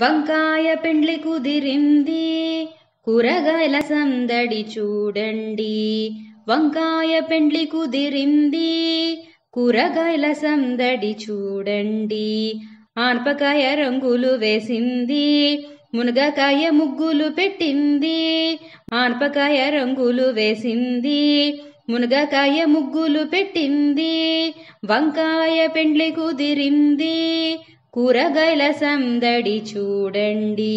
వంకాయ పిండ్లి కుదిరింది కూరగాయల సందడి చూడండి వంకాయ పెండ్లి కుదిరింది కూరగాయల సందడి చూడండి ఆనపకాయ రంగులు వేసింది మునగకాయ ముగ్గులు పెట్టింది ఆనపకాయ రంగులు వేసింది మునగకాయ ముగ్గులు పెట్టింది వంకాయ పెండ్లి కుదిరింది కూరగాయల సందడి చూడండి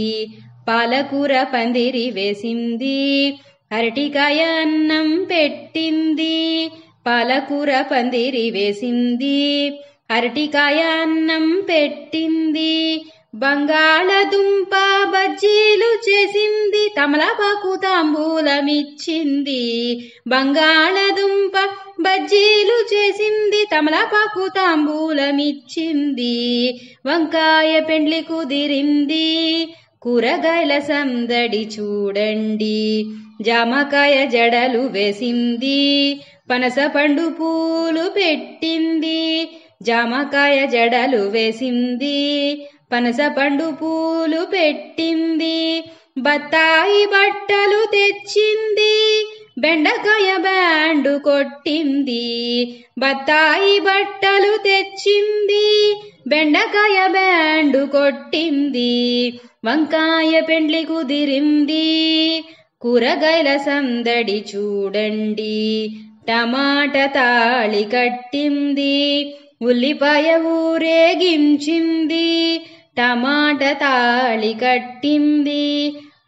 పాలకూర పందిరి వేసింది అరటికాయ అన్నం పెట్టింది పాలకూర పందిరి వేసింది అరటికాయ అన్నం పెట్టింది బంగాళదుంప బజ్జీలు చేసింది తమలపాకు తాంబూలమిచ్చింది బంగాళదుంప బజ్జీలు చేసింది తమలపాకు తాంబూలమిచ్చింది వంకాయ పెండ్లి కుదిరింది కూరగాయల సందడి చూడండి జామకాయ జడలు వేసింది పనస పండు పూలు పెట్టింది జామకాయ జడలు వేసింది పనసపండు పూలు పెట్టింది బత్తాయి బట్టలు తెచ్చింది బెండకాయ బ్యాండు కొట్టింది బత్తాయి బట్టలు తెచ్చింది బెండకాయ బ్యాండు కొట్టింది వంకాయ పెండ్లి కుదిరింది కూరగాయల సందడి చూడండి టమాట తాళి కట్టింది ఉల్లిపాయ ఊరేగించింది టమాట తాళి కట్టింది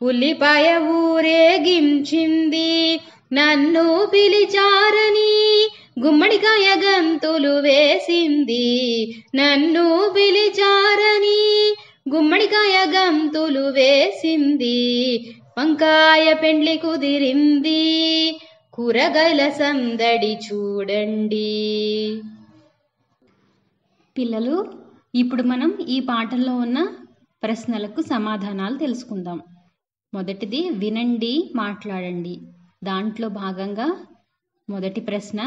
ఉల్లిపాయ ఊరేగించింది నన్ను పిలిచారని గుమ్మడికాయ గంతులు వేసింది నన్ను పిలిచారని గుమ్మడికాయ గంతులు వేసింది వంకాయ పెండ్లి కుదిరింది కూరగాయల సందడి చూడండి పిల్లలు ఇప్పుడు మనం ఈ పాఠంలో ఉన్న ప్రశ్నలకు సమాధానాలు తెలుసుకుందాం మొదటిది వినండి మాట్లాడండి దాంట్లో భాగంగా మొదటి ప్రశ్న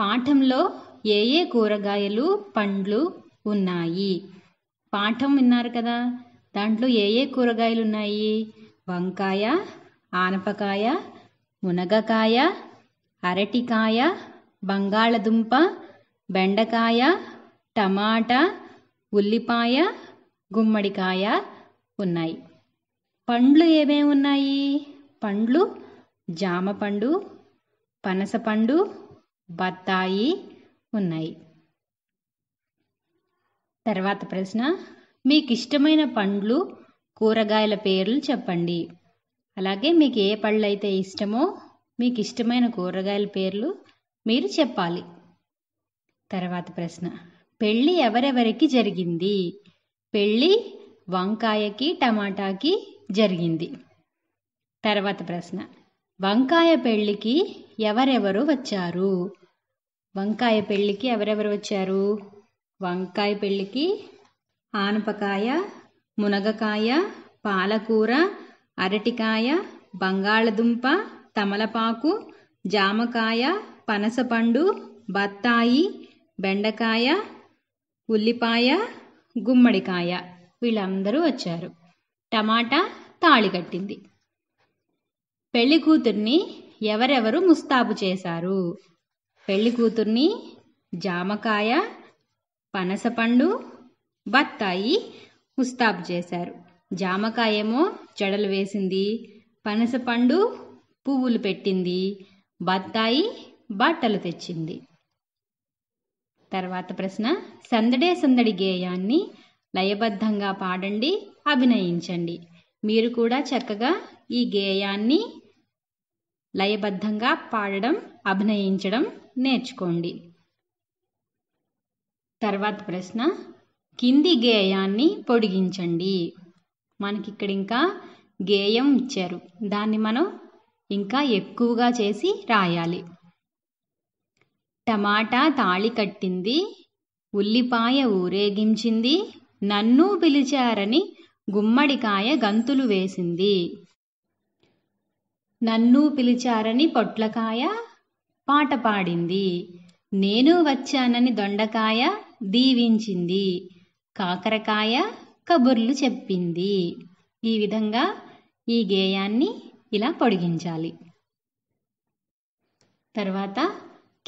పాఠంలో ఏ ఏ కూరగాయలు పండ్లు ఉన్నాయి పాఠం విన్నారు కదా దాంట్లో ఏ ఏ కూరగాయలు ఉన్నాయి వంకాయ ఆనపకాయ మునగకాయ అరటికాయ బంగాళదుంప బెండకాయ టమాటా ఉల్లిపాయ గుమ్మడికాయ ఉన్నాయి పండ్లు ఏమేమి ఉన్నాయి పండ్లు జామ పండు పనసపండు బత్తాయి ఉన్నాయి తర్వాత ప్రశ్న మీకు ఇష్టమైన పండ్లు కూరగాయల పేర్లు చెప్పండి అలాగే మీకు ఏ పళ్ళు అయితే ఇష్టమో మీకు ఇష్టమైన కూరగాయల పేర్లు మీరు చెప్పాలి తర్వాత ప్రశ్న పెళ్ళి ఎవరెవరికి జరిగింది పెళ్ళి వంకాయకి టమాటాకి జరిగింది తర్వాత ప్రశ్న వంకాయ పెళ్ళికి ఎవరెవరు వచ్చారు వంకాయ పెళ్ళికి ఎవరెవరు వచ్చారు వంకాయ పెళ్ళికి ఆనపకాయ మునగకాయ పాలకూర అరటికాయ బంగాళదుంప తమలపాకు జామకాయ పనసపండు బత్తాయి బెండకాయ ఉల్లిపాయ గుమ్మడికాయ వీళ్ళందరూ వచ్చారు టమాటా తాళి కట్టింది పెళ్లి కూతుర్ని ఎవరెవరు ముస్తాబు చేశారు పెళ్లి కూతుర్ని జామకాయ పనసపండు బత్తాయి ముస్తాబు చేశారు జామకాయేమో చెడలు వేసింది పనసపండు పువ్వులు పెట్టింది బత్తాయి బట్టలు తెచ్చింది తర్వాత ప్రశ్న సందడే సందడి గేయాన్ని లయబద్ధంగా పాడండి అభినయించండి మీరు కూడా చక్కగా ఈ గేయాన్ని లయబద్ధంగా పాడడం అభినయించడం నేర్చుకోండి తర్వాత ప్రశ్న కింది గేయాన్ని పొడిగించండి మనకి ఇక్కడ ఇంకా గేయం ఇచ్చారు దాన్ని మనం ఇంకా ఎక్కువగా చేసి రాయాలి టమాటా తాళి కట్టింది ఉల్లిపాయ ఊరేగించింది నన్ను పిలిచారని గుమ్మడికాయ గంతులు వేసింది నన్ను పిలిచారని పొట్లకాయ పాట పాడింది నేను వచ్చానని దొండకాయ దీవించింది కాకరకాయ కబుర్లు చెప్పింది ఈ విధంగా ఈ గేయాన్ని ఇలా పొడిగించాలి తర్వాత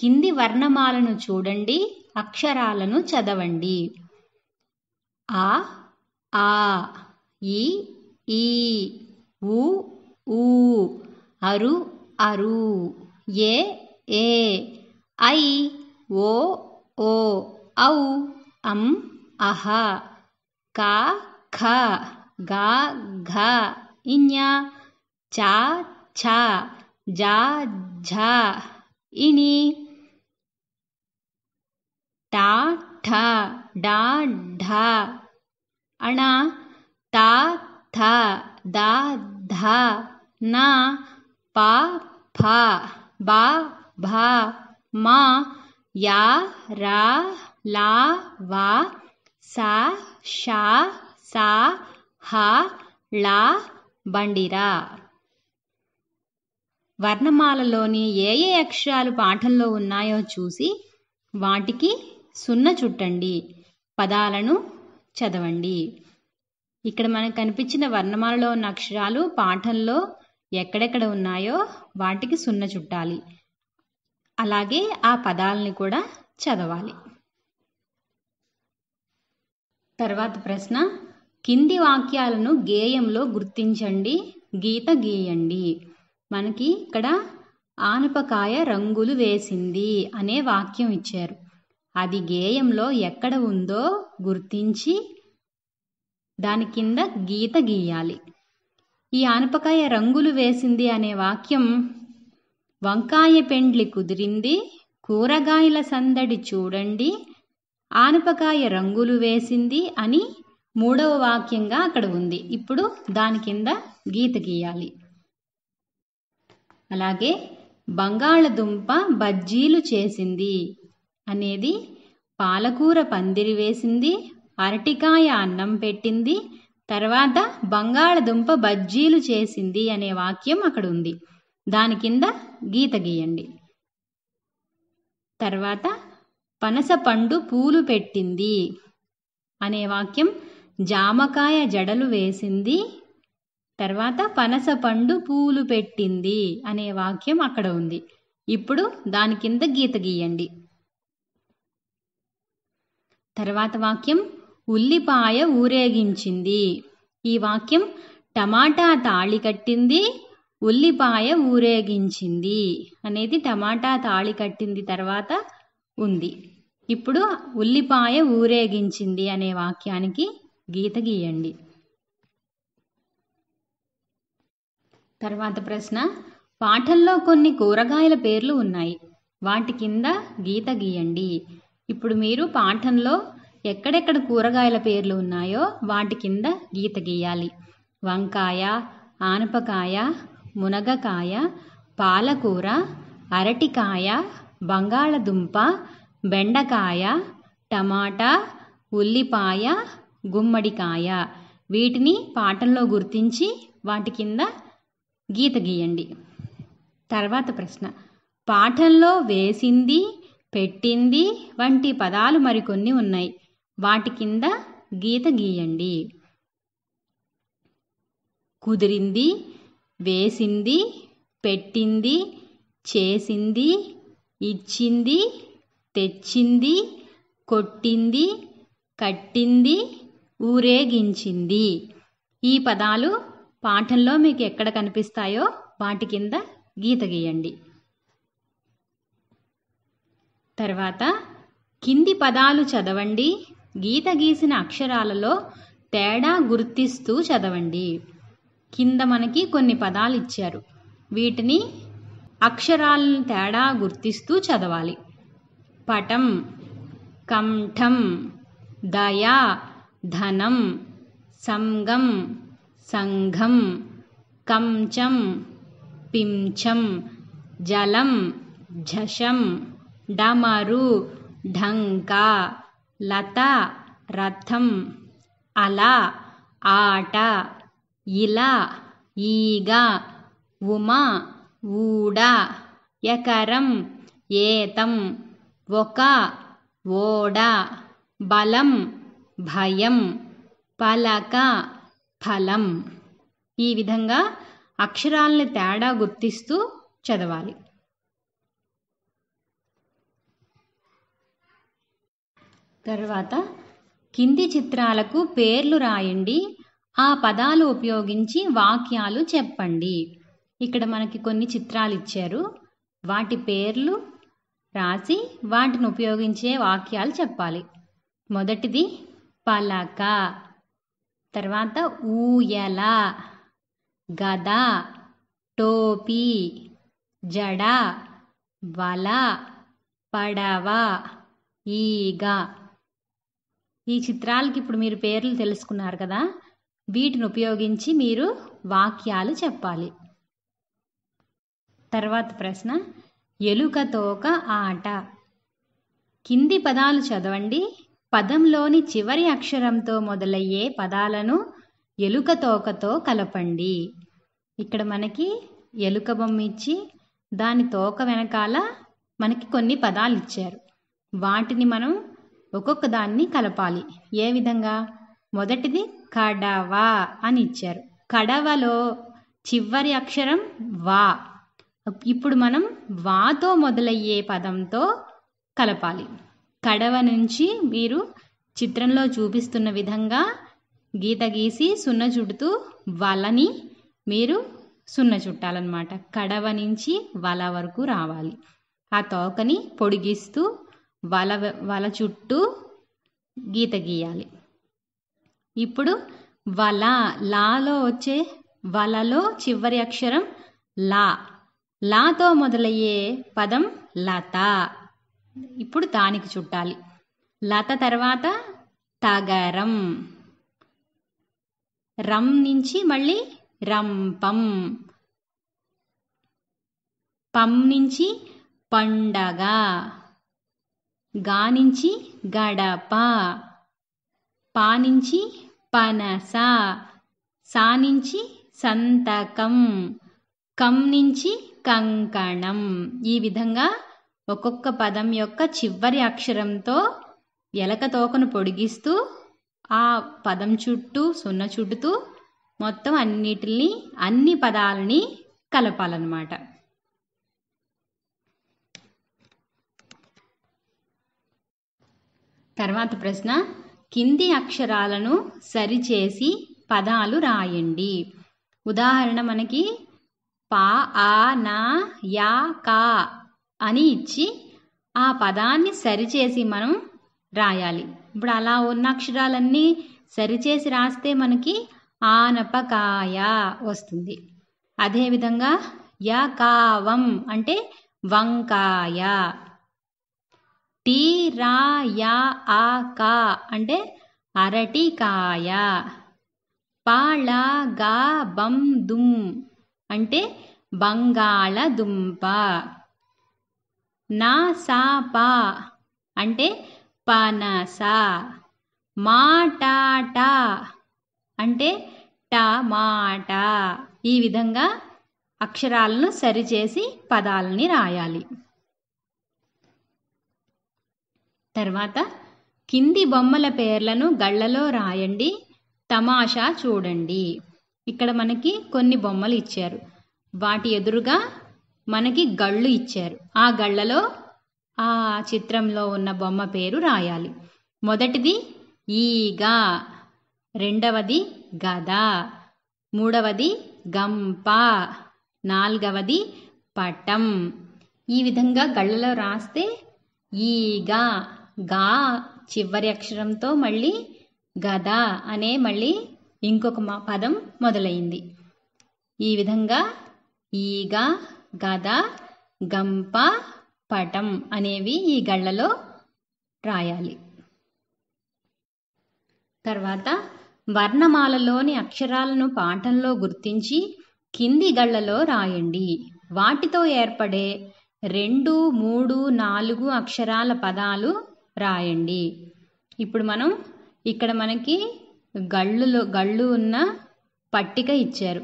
కింది వర్ణమాలను చూడండి అక్షరాలను చదవండి ఆ ఆ ఈ ఈ ఉ అరు అరు ఏ ఏ ఐ ఓ ఓ ఔ అం అహ కా ఖ గా ఘ ఇన్య చా ఛా జా ఝ ఇణి టా ఠ డా ఢ అణ తా థ దా ధ న పా ఫ బా భ మా యా రా లా వా సా షా సా హ లా బండిరా వర్ణమాలలోని ఏ ఏ అక్షరాలు పాఠంలో ఉన్నాయో చూసి వాటికి సున్న చుట్టండి పదాలను చదవండి ఇక్కడ మనకు కనిపించిన వర్ణమాలలో ఉన్న అక్షరాలు పాఠంలో ఎక్కడెక్కడ ఉన్నాయో వాటికి సున్న చుట్టాలి అలాగే ఆ పదాలని కూడా చదవాలి తర్వాత ప్రశ్న కింది వాక్యాలను గేయంలో గుర్తించండి గీత గీయండి మనకి ఇక్కడ ఆనపకాయ రంగులు వేసింది అనే వాక్యం ఇచ్చారు అది గేయంలో ఎక్కడ ఉందో గుర్తించి దాని కింద గీత గీయాలి ఈ ఆనపకాయ రంగులు వేసింది అనే వాక్యం వంకాయ పెండ్లి కుదిరింది కూరగాయల సందడి చూడండి ఆనపకాయ రంగులు వేసింది అని మూడవ వాక్యంగా అక్కడ ఉంది ఇప్పుడు దాని కింద గీత గీయాలి అలాగే బంగాళదుంప బజ్జీలు చేసింది అనేది పాలకూర పందిరి వేసింది అరటికాయ అన్నం పెట్టింది తర్వాత బంగాళదుంప బజ్జీలు చేసింది అనే వాక్యం అక్కడ ఉంది దాని కింద గీత గీయండి తర్వాత పనస పండు పూలు పెట్టింది అనే వాక్యం జామకాయ జడలు వేసింది తర్వాత పనస పండు పూలు పెట్టింది అనే వాక్యం అక్కడ ఉంది ఇప్పుడు దాని కింద గీత గీయండి తర్వాత వాక్యం ఉల్లిపాయ ఊరేగించింది ఈ వాక్యం టమాటా తాళి కట్టింది ఉల్లిపాయ ఊరేగించింది అనేది టమాటా తాళి కట్టింది తర్వాత ఉంది ఇప్పుడు ఉల్లిపాయ ఊరేగించింది అనే వాక్యానికి గీత గీయండి తర్వాత ప్రశ్న పాఠంలో కొన్ని కూరగాయల పేర్లు ఉన్నాయి వాటి కింద గీత గీయండి ఇప్పుడు మీరు పాఠంలో ఎక్కడెక్కడ కూరగాయల పేర్లు ఉన్నాయో వాటి కింద గీత గీయాలి వంకాయ ఆనపకాయ మునగకాయ పాలకూర అరటికాయ బంగాళదుంప బెండకాయ టమాటా ఉల్లిపాయ గుమ్మడికాయ వీటిని పాఠంలో గుర్తించి వాటి కింద గీత గీయండి తర్వాత ప్రశ్న పాఠంలో వేసింది పెట్టింది వంటి పదాలు మరికొన్ని ఉన్నాయి వాటి కింద గీత గీయండి కుదిరింది వేసింది పెట్టింది చేసింది ఇచ్చింది తెచ్చింది కొట్టింది కట్టింది ఊరేగించింది ఈ పదాలు పాఠంలో మీకు ఎక్కడ కనిపిస్తాయో వాటి కింద గీత గీయండి తర్వాత కింది పదాలు చదవండి గీత గీసిన అక్షరాలలో తేడా గుర్తిస్తూ చదవండి కింద మనకి కొన్ని పదాలు ఇచ్చారు వీటిని అక్షరాలను తేడా గుర్తిస్తూ చదవాలి పటం కంఠం దయా ధనం సంగం సంఘం కంచం పించం జలం జషం డమరు ఢంక లత రథం అల ఆట ఇల ఈగ ఉమ ఊడ ఎకరం ఏతం ఒక ఓడ బలం భయం పలక ఫలం ఈ విధంగా అక్షరాలని తేడా గుర్తిస్తూ చదవాలి తర్వాత కింది చిత్రాలకు పేర్లు రాయండి ఆ పదాలు ఉపయోగించి వాక్యాలు చెప్పండి ఇక్కడ మనకి కొన్ని చిత్రాలు ఇచ్చారు వాటి పేర్లు రాసి వాటిని ఉపయోగించే వాక్యాలు చెప్పాలి మొదటిది పలక తర్వాత ఊయల గద టోపీ జడ వల పడవ ఈగ ఈ చిత్రాలకి ఇప్పుడు మీరు పేర్లు తెలుసుకున్నారు కదా వీటిని ఉపయోగించి మీరు వాక్యాలు చెప్పాలి తర్వాత ప్రశ్న ఎలుక తోక ఆట కింది పదాలు చదవండి పదంలోని చివరి అక్షరంతో మొదలయ్యే పదాలను ఎలుక తోకతో కలపండి ఇక్కడ మనకి ఎలుక బొమ్మ ఇచ్చి దాని తోక వెనకాల మనకి కొన్ని పదాలు ఇచ్చారు వాటిని మనం ఒక్కొక్క దాన్ని కలపాలి ఏ విధంగా మొదటిది కడవ అని ఇచ్చారు కడవలో చివరి అక్షరం వా ఇప్పుడు మనం వాతో మొదలయ్యే పదంతో కలపాలి కడవ నుంచి మీరు చిత్రంలో చూపిస్తున్న విధంగా గీత గీసి సున్న చుడుతూ వలని మీరు సున్న చుట్టాలన్నమాట కడవ నుంచి వల వరకు రావాలి ఆ తోకని పొడిగిస్తూ వల వల చుట్టూ గీత గీయాలి ఇప్పుడు వల లాలో వచ్చే వలలో చివరి అక్షరం లా లాతో మొదలయ్యే పదం లత ఇప్పుడు దానికి చుట్టాలి లత తర్వాత తగరం రం నుంచి మళ్ళీ రంపం పం నుంచి పండగ గానించి గడప పానించి పనస సానించి సంతకం కం నుంచి కంకణం ఈ విధంగా ఒక్కొక్క పదం యొక్క చివరి అక్షరంతో ఎలక తోకను పొడిగిస్తూ ఆ పదం చుట్టూ సున్న చుట్టుతూ మొత్తం అన్నిటిని అన్ని పదాలని కలపాలన్నమాట తర్వాత ప్రశ్న కింది అక్షరాలను సరిచేసి పదాలు రాయండి ఉదాహరణ మనకి పా ఆ నా యా కా అని ఇచ్చి ఆ పదాన్ని సరిచేసి మనం రాయాలి ఇప్పుడు అలా ఉన్న అక్షరాలన్నీ సరిచేసి రాస్తే మనకి ఆనపకాయ వస్తుంది అదేవిధంగా యకావం అంటే వంకాయ టీ రా యా ఆ కా అంటే అరటికాయ గా బం దుమ్ అంటే బంగాళదుంప నా సా పా అంటే పనస మాటాటా అంటే టమాటా ఈ విధంగా అక్షరాలను సరిచేసి పదాలని రాయాలి తర్వాత కింది బొమ్మల పేర్లను గళ్ళలో రాయండి తమాషా చూడండి ఇక్కడ మనకి కొన్ని బొమ్మలు ఇచ్చారు వాటి ఎదురుగా మనకి గళ్ళు ఇచ్చారు ఆ గళ్ళలో ఆ చిత్రంలో ఉన్న బొమ్మ పేరు రాయాలి మొదటిది ఈగ రెండవది గద మూడవది గంప నాలుగవది పటం ఈ విధంగా గళ్ళలో రాస్తే ఈగ గా చివరి అక్షరంతో మళ్ళీ గద అనే మళ్ళీ ఇంకొక పదం మొదలైంది ఈ విధంగా ఈగ గద గంప పటం అనేవి ఈ గళ్ళలో రాయాలి తర్వాత వర్ణమాలలోని అక్షరాలను పాఠంలో గుర్తించి కింది గళ్ళలో రాయండి వాటితో ఏర్పడే రెండు మూడు నాలుగు అక్షరాల పదాలు రాయండి ఇప్పుడు మనం ఇక్కడ మనకి గళ్ళులో గళ్ళు ఉన్న పట్టిక ఇచ్చారు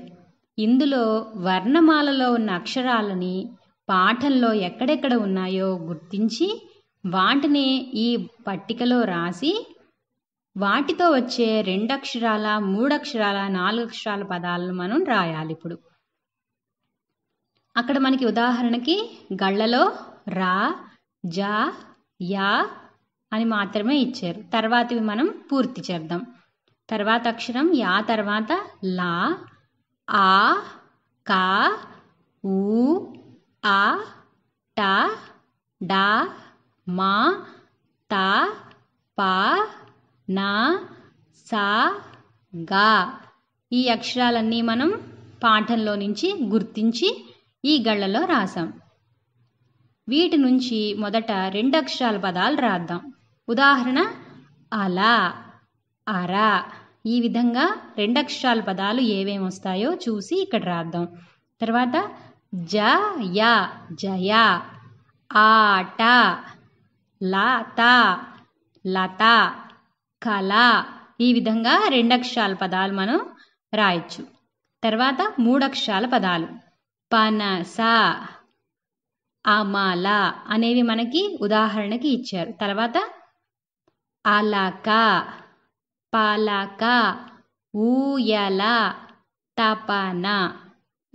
ఇందులో వర్ణమాలలో ఉన్న అక్షరాలని పాఠంలో ఎక్కడెక్కడ ఉన్నాయో గుర్తించి వాటిని ఈ పట్టికలో రాసి వాటితో వచ్చే రెండక్షరాల మూడక్షరాల అక్షరాల పదాలను మనం రాయాలి ఇప్పుడు అక్కడ మనకి ఉదాహరణకి గళ్ళలో రా జా యా అని మాత్రమే ఇచ్చారు తర్వాతవి మనం పూర్తి చేద్దాం తర్వాత అక్షరం యా తర్వాత లా ఆ కా ఊ ఆ టా డా మా తా పా నా సా గా ఈ అక్షరాలన్నీ మనం పాఠంలో నుంచి గుర్తించి ఈ గళ్ళలో రాసాం వీటి నుంచి మొదట రెండు అక్షరాల పదాలు రాద్దాం ఉదాహరణ అలా అరా ఈ విధంగా రెండక్షరాల పదాలు ఏవేమి వస్తాయో చూసి ఇక్కడ రాద్దాం తర్వాత జ యా జయా ఆట లత లత కళ ఈ విధంగా రెండక్షరాల పదాలు మనం రాయొచ్చు తర్వాత మూడక్షరాల పదాలు పనస అమల అనేవి మనకి ఉదాహరణకి ఇచ్చారు తర్వాత అలక పలక ఊయల తపన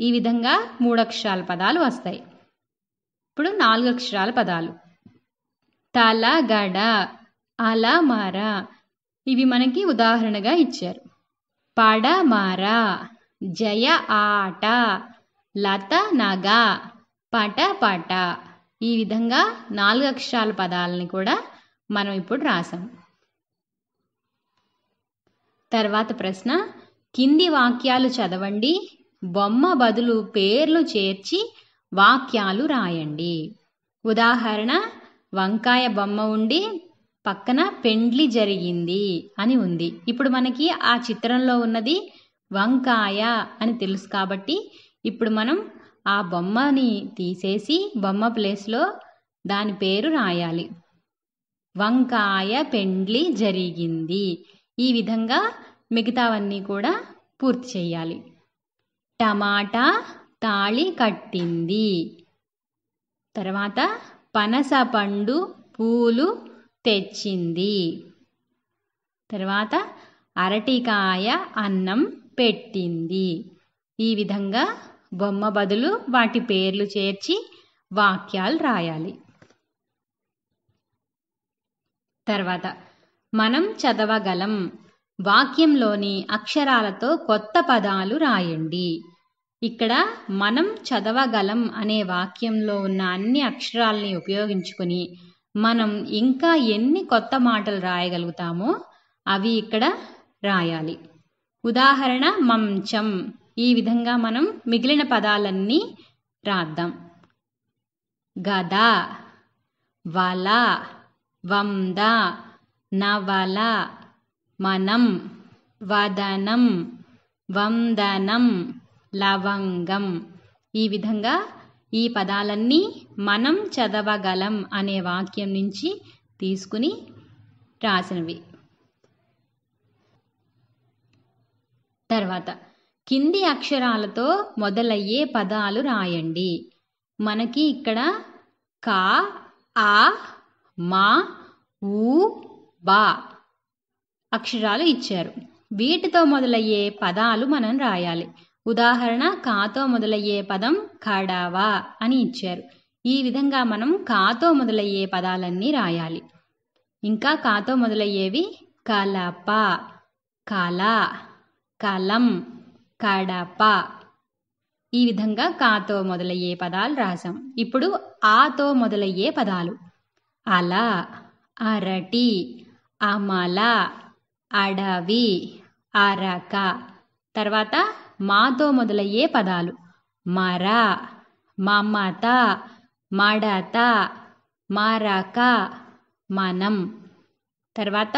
ఈ విధంగా మూడక్షరాల పదాలు వస్తాయి ఇప్పుడు నాలుగు అక్షరాల పదాలు తలగడ అలమర ఇవి మనకి ఉదాహరణగా ఇచ్చారు పడమర జయ ఆట లత నగ పట పట ఈ విధంగా నాలుగు అక్షరాల పదాలని కూడా మనం ఇప్పుడు రాసాం తర్వాత ప్రశ్న కింది వాక్యాలు చదవండి బొమ్మ బదులు పేర్లు చేర్చి వాక్యాలు రాయండి ఉదాహరణ వంకాయ బొమ్మ ఉండి పక్కన పెండ్లి జరిగింది అని ఉంది ఇప్పుడు మనకి ఆ చిత్రంలో ఉన్నది వంకాయ అని తెలుసు కాబట్టి ఇప్పుడు మనం ఆ బొమ్మని తీసేసి బొమ్మ ప్లేస్లో దాని పేరు రాయాలి వంకాయ పెండ్లి జరిగింది ఈ విధంగా మిగతావన్నీ కూడా పూర్తి చేయాలి టమాటా తాళి కట్టింది తర్వాత పనస పండు పూలు తెచ్చింది తర్వాత అరటికాయ అన్నం పెట్టింది ఈ విధంగా బొమ్మ బదులు వాటి పేర్లు చేర్చి వాక్యాలు రాయాలి తర్వాత మనం చదవగలం వాక్యంలోని అక్షరాలతో కొత్త పదాలు రాయండి ఇక్కడ మనం చదవగలం అనే వాక్యంలో ఉన్న అన్ని అక్షరాలని ఉపయోగించుకుని మనం ఇంకా ఎన్ని కొత్త మాటలు రాయగలుగుతామో అవి ఇక్కడ రాయాలి ఉదాహరణ మంచం ఈ విధంగా మనం మిగిలిన పదాలన్నీ రాద్దాం గద వల వంద నవల మనం వదనం వందనం లవంగం ఈ విధంగా ఈ పదాలన్నీ మనం చదవగలం అనే వాక్యం నుంచి తీసుకుని రాసినవి తర్వాత కింది అక్షరాలతో మొదలయ్యే పదాలు రాయండి మనకి ఇక్కడ కా ఆ మా ఊ బా అక్షరాలు ఇచ్చారు వీటితో మొదలయ్యే పదాలు మనం రాయాలి ఉదాహరణ కాతో మొదలయ్యే పదం కడవా అని ఇచ్చారు ఈ విధంగా మనం కాతో మొదలయ్యే పదాలన్నీ రాయాలి ఇంకా కాతో మొదలయ్యేవి కలప కళ కలం కడప ఈ విధంగా కాతో మొదలయ్యే పదాలు రాసాం ఇప్పుడు ఆతో మొదలయ్యే పదాలు అల అరటి అమల అడవి అరక తర్వాత మాతో మొదలయ్యే పదాలు మర మమత మడత మరక మనం తర్వాత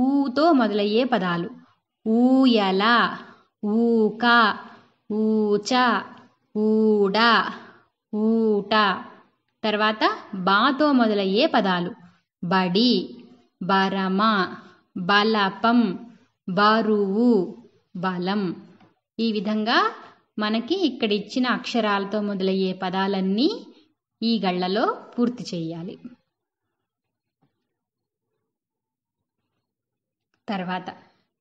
ఊతో మొదలయ్యే పదాలు ఊయల ఊక ఊచ ఊడ ఊట తర్వాత బాతో మొదలయ్యే పదాలు బడి బరమ బలపం బరువు బలం ఈ విధంగా మనకి ఇక్కడ ఇచ్చిన అక్షరాలతో మొదలయ్యే పదాలన్నీ ఈ గళ్ళలో పూర్తి చేయాలి తర్వాత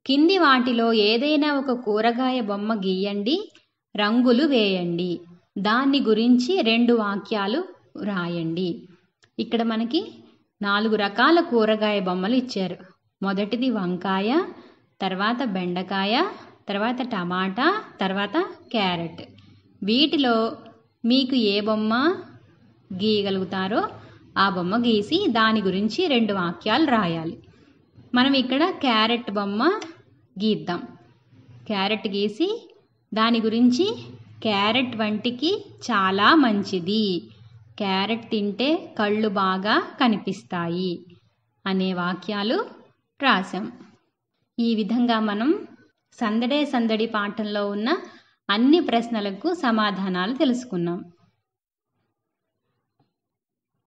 కింది వాటిలో ఏదైనా ఒక కూరగాయ బొమ్మ గీయండి రంగులు వేయండి దాన్ని గురించి రెండు వాక్యాలు రాయండి ఇక్కడ మనకి నాలుగు రకాల కూరగాయ బొమ్మలు ఇచ్చారు మొదటిది వంకాయ తర్వాత బెండకాయ తర్వాత టమాటా తర్వాత క్యారెట్ వీటిలో మీకు ఏ బొమ్మ గీయగలుగుతారో ఆ బొమ్మ గీసి దాని గురించి రెండు వాక్యాలు రాయాలి మనం ఇక్కడ క్యారెట్ బొమ్మ గీద్దాం క్యారెట్ గీసి దాని గురించి క్యారెట్ వంటికి చాలా మంచిది క్యారెట్ తింటే కళ్ళు బాగా కనిపిస్తాయి అనే వాక్యాలు రాశాం ఈ విధంగా మనం సందడే సందడి పాఠంలో ఉన్న అన్ని ప్రశ్నలకు సమాధానాలు తెలుసుకున్నాం